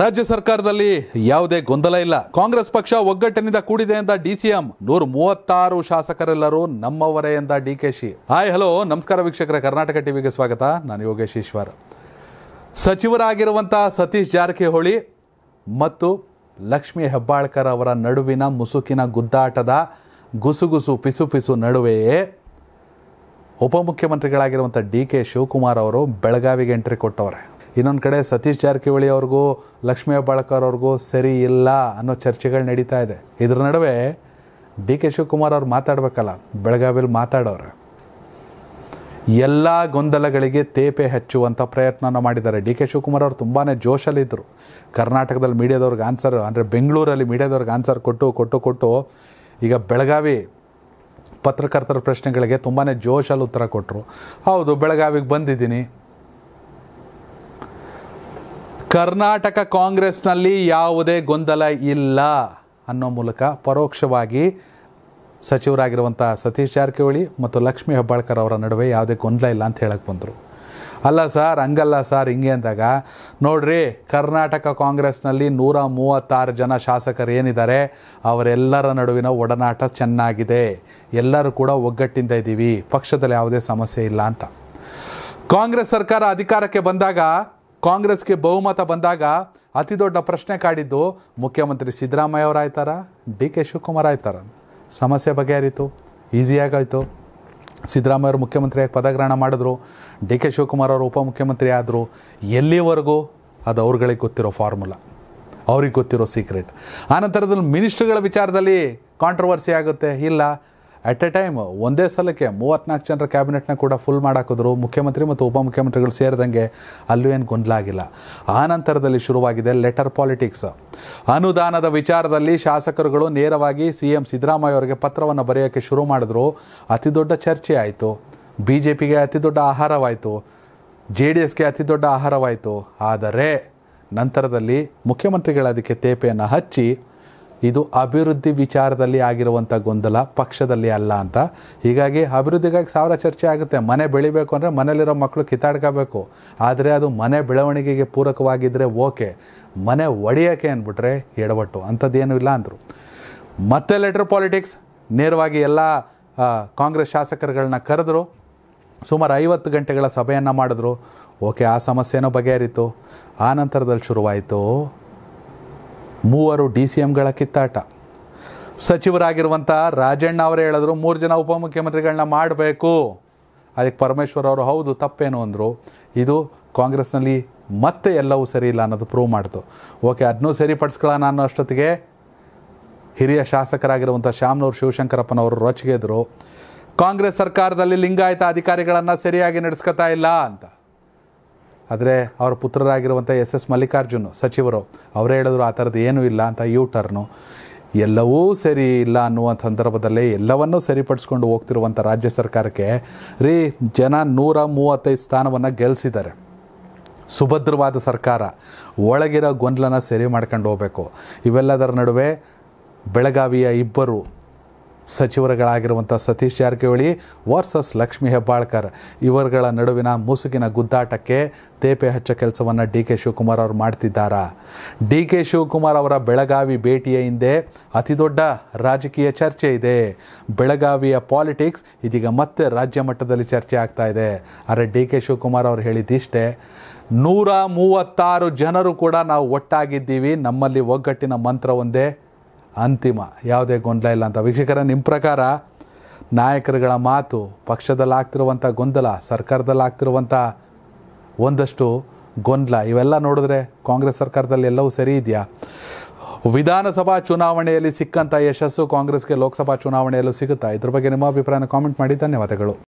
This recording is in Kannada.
ರಾಜ್ಯ ಸರ್ಕಾರದಲ್ಲಿ ಯಾವುದೇ ಗೊಂದಲ ಇಲ್ಲ ಕಾಂಗ್ರೆಸ್ ಪಕ್ಷ ಒಗ್ಗಟ್ಟಿನಿಂದ ಕೂಡಿದೆ ಎಂದ ಡಿಸಿಎಂ ನೂರ ಮೂವತ್ತಾರು ಶಾಸಕರೆಲ್ಲರೂ ನಮ್ಮವರೇ ಎಂದ D K Shi hi hello ನಮಸ್ಕಾರ ವೀಕ್ಷಕರ ಕರ್ನಾಟಕ ಟಿವಿಗೆ ಸ್ವಾಗತ ನಾನು ಯೋಗೇಶ್ ಈಶ್ವರ್ ಸಚಿವರಾಗಿರುವಂತಹ ಸತೀಶ್ ಜಾರಕಿಹೊಳಿ ಮತ್ತು ಲಕ್ಷ್ಮಿ ಹೆಬ್ಬಾಳ್ಕರ್ ಅವರ ನಡುವಿನ ಮುಸುಕಿನ ಗುದ್ದಾಟದ ಗುಸುಗುಸು ಪಿಸು ಪಿಸು ನಡುವೆಯೇ ಉಪಮುಖ್ಯಮಂತ್ರಿಗಳಾಗಿರುವಂಥ ಡಿ ಕೆ ಶಿವಕುಮಾರ್ ಅವರು ಬೆಳಗಾವಿಗೆ ಎಂಟ್ರಿ ಕೊಟ್ಟವ್ರೆ ಇನ್ನೊಂದು ಕಡೆ ಸತೀಶ್ ಜಾರಕಿಹೊಳಿ ಅವ್ರಿಗೂ ಲಕ್ಷ್ಮೀ ಬಾಳ್ಕರ್ ಅವ್ರಿಗೂ ಸರಿ ಇಲ್ಲ ಅನ್ನೋ ಚರ್ಚೆಗಳು ನಡೀತಾ ಇದೆ ಇದ್ರ ನಡುವೆ ಡಿ ಕೆ ಶಿವಕುಮಾರ್ ಅವ್ರು ಮಾತಾಡ್ಬೇಕಲ್ಲ ಬೆಳಗಾವಿಯಲ್ಲಿ ಮಾತಾಡೋರು ಎಲ್ಲ ಗೊಂದಲಗಳಿಗೆ ತೇಪೆ ಹಚ್ಚುವಂಥ ಪ್ರಯತ್ನನ ಮಾಡಿದ್ದಾರೆ ಡಿ ಕೆ ಶಿವಕುಮಾರ್ ಅವರು ತುಂಬಾ ಜೋಶಲ್ಲಿದ್ದರು ಕರ್ನಾಟಕದಲ್ಲಿ ಮೀಡಿಯಾದವ್ರಿಗೆ ಆನ್ಸರ್ ಅಂದರೆ ಬೆಂಗಳೂರಲ್ಲಿ ಮೀಡಿಯಾದವ್ರಿಗೆ ಆನ್ಸರ್ ಕೊಟ್ಟು ಕೊಟ್ಟು ಕೊಟ್ಟು ಈಗ ಬೆಳಗಾವಿ ಪತ್ರಕರ್ತರ ಪ್ರಶ್ನೆಗಳಿಗೆ ತುಂಬಾ ಜೋಶಲ್ಲಿ ಉತ್ತರ ಕೊಟ್ಟರು ಹೌದು ಬೆಳಗಾವಿಗೆ ಬಂದಿದ್ದೀನಿ ಕರ್ನಾಟಕ ಕಾಂಗ್ರೆಸ್ನಲ್ಲಿ ಯಾವುದೇ ಗೊಂದಲ ಇಲ್ಲ ಅನ್ನೋ ಮೂಲಕ ಪರೋಕ್ಷವಾಗಿ ಸಚಿವರಾಗಿರುವಂಥ ಸತೀಶ್ ಜಾರಕಿಹೊಳಿ ಮತ್ತು ಲಕ್ಷ್ಮೀ ಹೆಬ್ಬಾಳ್ಕರ್ ಅವರ ನಡುವೆ ಯಾವುದೇ ಗೊಂದಲ ಇಲ್ಲ ಅಂತ ಹೇಳಕ್ಕೆ ಬಂದರು ಅಲ್ಲ ಸರ್ ಹಂಗಲ್ಲ ಸರ್ ಹಿಂಗೆ ಅಂದಾಗ ನೋಡ್ರಿ ಕರ್ನಾಟಕ ಕಾಂಗ್ರೆಸ್ನಲ್ಲಿ ನೂರ ಮೂವತ್ತಾರು ಜನ ಶಾಸಕರು ಏನಿದ್ದಾರೆ ಅವರೆಲ್ಲರ ನಡುವಿನ ಒಡನಾಟ ಚೆನ್ನಾಗಿದೆ ಎಲ್ಲರೂ ಕೂಡ ಒಗ್ಗಟ್ಟಿಂದ ಇದ್ದೀವಿ ಪಕ್ಷದಲ್ಲಿ ಯಾವುದೇ ಸಮಸ್ಯೆ ಇಲ್ಲ ಅಂತ ಕಾಂಗ್ರೆಸ್ ಸರ್ಕಾರ ಅಧಿಕಾರಕ್ಕೆ ಬಂದಾಗ ಕಾಂಗ್ರೆಸ್ಗೆ ಬಹುಮತ ಬಂದಾಗ ಅತಿ ದೊಡ್ಡ ಪ್ರಶ್ನೆ ಕಾಡಿದ್ದು ಮುಖ್ಯಮಂತ್ರಿ ಸಿದ್ದರಾಮಯ್ಯ ಅವರು ಆಯ್ತಾರ ಡಿ ಕೆ ಶಿವಕುಮಾರ್ ಆಯ್ತಾರ ಸಮಸ್ಯೆ ಬಗೆಹರಿತು ಈಸಿಯಾಗಾಯಿತು ಸಿದ್ದರಾಮಯ್ಯ ಅವರು ಮುಖ್ಯಮಂತ್ರಿಯಾಗಿ ಪದಗ್ರಹಣ ಮಾಡಿದ್ರು ಡಿ ಕೆ ಶಿವಕುಮಾರ್ ಅವರು ಉಪಮುಖ್ಯಮಂತ್ರಿ ಆದರು ಎಲ್ಲಿವರೆಗೂ ಅದು ಅವ್ರುಗಳಿಗೆ ಗೊತ್ತಿರೋ ಫಾರ್ಮುಲಾ ಅವ್ರಿಗೆ ಗೊತ್ತಿರೋ ಸೀಕ್ರೆಟ್ ಆನಂತರದಲ್ಲಿ ಮಿನಿಸ್ಟ್ರುಗಳ ವಿಚಾರದಲ್ಲಿ ಕಾಂಟ್ರವರ್ಸಿ ಆಗುತ್ತೆ ಇಲ್ಲ ಅಟ್ ಎ ಟೈಮ್ ಒಂದೇ ಸಲಕ್ಕೆ ಮೂವತ್ನಾಲ್ಕು ಜನರ ಕ್ಯಾಬಿನೆಟ್ನ ಕೂಡ ಫುಲ್ ಮಾಡಾಕಿದ್ರು ಮುಖ್ಯಮಂತ್ರಿ ಮತ್ತು ಉಪಮುಖ್ಯಮಂತ್ರಿಗಳು ಸೇರಿದಂಗೆ ಅಲ್ಲೂ ಏನು ಗೊಂದಲ ಆಗಿಲ್ಲ ಆ ನಂತರದಲ್ಲಿ ಶುರುವಾಗಿದೆ ಲೆಟರ್ ಪಾಲಿಟಿಕ್ಸ್ ಅನುದಾನದ ವಿಚಾರದಲ್ಲಿ ಶಾಸಕರುಗಳು ನೇರವಾಗಿ ಸಿ ಎಂ ಸಿದ್ದರಾಮಯ್ಯ ಅವರಿಗೆ ಪತ್ರವನ್ನು ಬರೆಯೋಕ್ಕೆ ಶುರು ಮಾಡಿದ್ರು ಅತಿ ದೊಡ್ಡ ಚರ್ಚೆ ಆಯಿತು ಬಿ ಜೆ ಪಿಗೆ ಅತಿ ದೊಡ್ಡ ಆಹಾರವಾಯಿತು ಜೆ ಡಿ ಎಸ್ಗೆ ಅತಿ ದೊಡ್ಡ ಆಹಾರವಾಯಿತು ಆದರೆ ನಂತರದಲ್ಲಿ ಮುಖ್ಯಮಂತ್ರಿಗಳ ಅದಕ್ಕೆ ತೇಪೆಯನ್ನು ಹಚ್ಚಿ ಇದು ಅಭಿವೃದ್ಧಿ ವಿಚಾರದಲ್ಲಿ ಆಗಿರುವಂಥ ಗೊಂದಲ ಪಕ್ಷದಲ್ಲಿ ಅಲ್ಲ ಅಂತ ಹೀಗಾಗಿ ಅಭಿವೃದ್ಧಿಗಾಗಿ ಸಾವಿರ ಚರ್ಚೆ ಆಗುತ್ತೆ ಮನೆ ಬೆಳಿಬೇಕು ಅಂದರೆ ಮನೇಲಿರೋ ಮಕ್ಕಳು ಕಿತ್ತಾಡ್ಕೋಬೇಕು ಆದರೆ ಅದು ಮನೆ ಬೆಳವಣಿಗೆಗೆ ಪೂರಕವಾಗಿದ್ದರೆ ಓಕೆ ಮನೆ ಒಡೆಯೋಕೆ ಅಂದ್ಬಿಟ್ರೆ ಎಡವಟ್ಟು ಅಂಥದ್ದೇನೂ ಇಲ್ಲ ಅಂದರು ಮತ್ತೆ ಲೆಟ್ರ್ ಪಾಲಿಟಿಕ್ಸ್ ನೇರವಾಗಿ ಎಲ್ಲ ಕಾಂಗ್ರೆಸ್ ಶಾಸಕರುಗಳನ್ನ ಕರೆದ್ರು ಸುಮಾರು ಐವತ್ತು ಗಂಟೆಗಳ ಸಭೆಯನ್ನು ಮಾಡಿದ್ರು ಓಕೆ ಆ ಸಮಸ್ಯೆನೂ ಬಗೆಹರಿತು ಆ ನಂತರದಲ್ಲಿ ಶುರುವಾಯಿತು ಮೂವರು ಡಿ ಸಿ ಎಂಗಳ ಕಿತ್ತಾಟ ಸಚಿವರಾಗಿರುವಂಥ ರಾಜಣ್ಣ ಅವರೇ ಹೇಳಿದ್ರು ಮೂರು ಜನ ಉಪಮುಖ್ಯಮಂತ್ರಿಗಳನ್ನ ಮಾಡಬೇಕು ಅದಕ್ಕೆ ಪರಮೇಶ್ವರ್ ಅವರು ಹೌದು ತಪ್ಪೇನು ಅಂದರು ಇದು ಕಾಂಗ್ರೆಸ್ನಲ್ಲಿ ಮತ್ತೆ ಎಲ್ಲವೂ ಸರಿ ಇಲ್ಲ ಅನ್ನೋದು ಪ್ರೂವ್ ಮಾಡಿತು ಓಕೆ ಅದನ್ನೂ ಸರಿಪಡಿಸ್ಕೊಳ್ಳೋಣ ಅನ್ನೋ ಅಷ್ಟೊತ್ತಿಗೆ ಹಿರಿಯ ಶಾಸಕರಾಗಿರುವಂಥ ಶ್ಯಾಮ್ನೂರು ಶಿವಶಂಕರಪ್ಪನವರು ರೊಚ್ಚಿಗೆದ್ರು ಕಾಂಗ್ರೆಸ್ ಸರ್ಕಾರದಲ್ಲಿ ಲಿಂಗಾಯತ ಅಧಿಕಾರಿಗಳನ್ನು ಸರಿಯಾಗಿ ನಡೆಸ್ಕೊತಾ ಇಲ್ಲ ಅಂತ ಆದರೆ ಅವರ ಪುತ್ರರಾಗಿರುವಂಥ ಎಸ್ ಎಸ್ ಮಲ್ಲಿಕಾರ್ಜುನ್ ಸಚಿವರು ಅವರೇ ಹೇಳಿದ್ರು ಆ ಥರದ್ದು ಏನೂ ಇಲ್ಲ ಅಂತ ಯೂ ಟರ್ನು ಎಲ್ಲವೂ ಸರಿ ಇಲ್ಲ ಅನ್ನುವ ಸಂದರ್ಭದಲ್ಲಿ ಎಲ್ಲವನ್ನೂ ಸರಿಪಡಿಸ್ಕೊಂಡು ಹೋಗ್ತಿರುವಂಥ ರಾಜ್ಯ ಸರ್ಕಾರಕ್ಕೆ ರೀ ಜನ ನೂರ ಮೂವತ್ತೈದು ಸ್ಥಾನವನ್ನು ಗೆಲ್ಲಿಸಿದ್ದಾರೆ ಸುಭದ್ರವಾದ ಸರ್ಕಾರ ಒಳಗಿರೋ ಗೊಂದಲನ ಸರಿ ಮಾಡ್ಕೊಂಡು ಹೋಗಬೇಕು ಇವೆಲ್ಲದರ ನಡುವೆ ಬೆಳಗಾವಿಯ ಇಬ್ಬರು ಸಚಿವರುಗಳಾಗಿರುವಂಥ ಸತೀಶ್ ಜಾರಕಿಹೊಳಿ ವರ್ಸಸ್ ಲಕ್ಷ್ಮೀ ಹೆಬ್ಬಾಳ್ಕರ್ ಇವರುಗಳ ನಡುವಿನ ಮುಸುಕಿನ ಗುದ್ದಾಟಕ್ಕೆ ತೇಪೆ ಹಚ್ಚ ಕೆಲಸವನ್ನು ಡಿ ಕೆ ಶಿವಕುಮಾರ್ ಅವರು ಮಾಡ್ತಿದ್ದಾರಾ ಡಿ ಕೆ ಶಿವಕುಮಾರ್ ಅವರ ಬೆಳಗಾವಿ ಭೇಟಿಯ ಹಿಂದೆ ಅತಿದೊಡ್ಡ ರಾಜಕೀಯ ಚರ್ಚೆ ಇದೆ ಬೆಳಗಾವಿಯ ಪಾಲಿಟಿಕ್ಸ್ ಇದೀಗ ಮತ್ತೆ ರಾಜ್ಯ ಮಟ್ಟದಲ್ಲಿ ಚರ್ಚೆ ಆಗ್ತಾ ಇದೆ ಆದರೆ ಡಿ ಕೆ ಶಿವಕುಮಾರ್ ಅವರು ಹೇಳಿದ್ದಿಷ್ಟೇ ನೂರ ಮೂವತ್ತಾರು ಜನರು ಕೂಡ ನಾವು ಒಟ್ಟಾಗಿದ್ದೀವಿ ನಮ್ಮಲ್ಲಿ ಒಗ್ಗಟ್ಟಿನ ಮಂತ್ರ ಒಂದೇ ಅಂತಿಮ ಯಾವುದೇ ಗೊಂದಲ ಇಲ್ಲ ಅಂತ ವೀಕ್ಷಕರ ನಿಮ್ಮ ಪ್ರಕಾರ ನಾಯಕರುಗಳ ಮಾತು ಪಕ್ಷದಲ್ಲಿ ಗೊಂದಲ ಸರ್ಕಾರದಲ್ಲಿ ಒಂದಷ್ಟು ಗೊಂದಲ ಇವೆಲ್ಲ ನೋಡಿದ್ರೆ ಕಾಂಗ್ರೆಸ್ ಸರ್ಕಾರದಲ್ಲಿ ಎಲ್ಲವೂ ಸರಿ ಇದೆಯಾ ವಿಧಾನಸಭಾ ಚುನಾವಣೆಯಲ್ಲಿ ಸಿಕ್ಕಂಥ ಯಶಸ್ಸು ಕಾಂಗ್ರೆಸ್ಗೆ ಲೋಕಸಭಾ ಚುನಾವಣೆಯಲ್ಲೂ ಸಿಗುತ್ತಾ ಇದ್ರ ಬಗ್ಗೆ ನಿಮ್ಮ ಅಭಿಪ್ರಾಯನ ಕಾಮೆಂಟ್ ಮಾಡಿ ಧನ್ಯವಾದಗಳು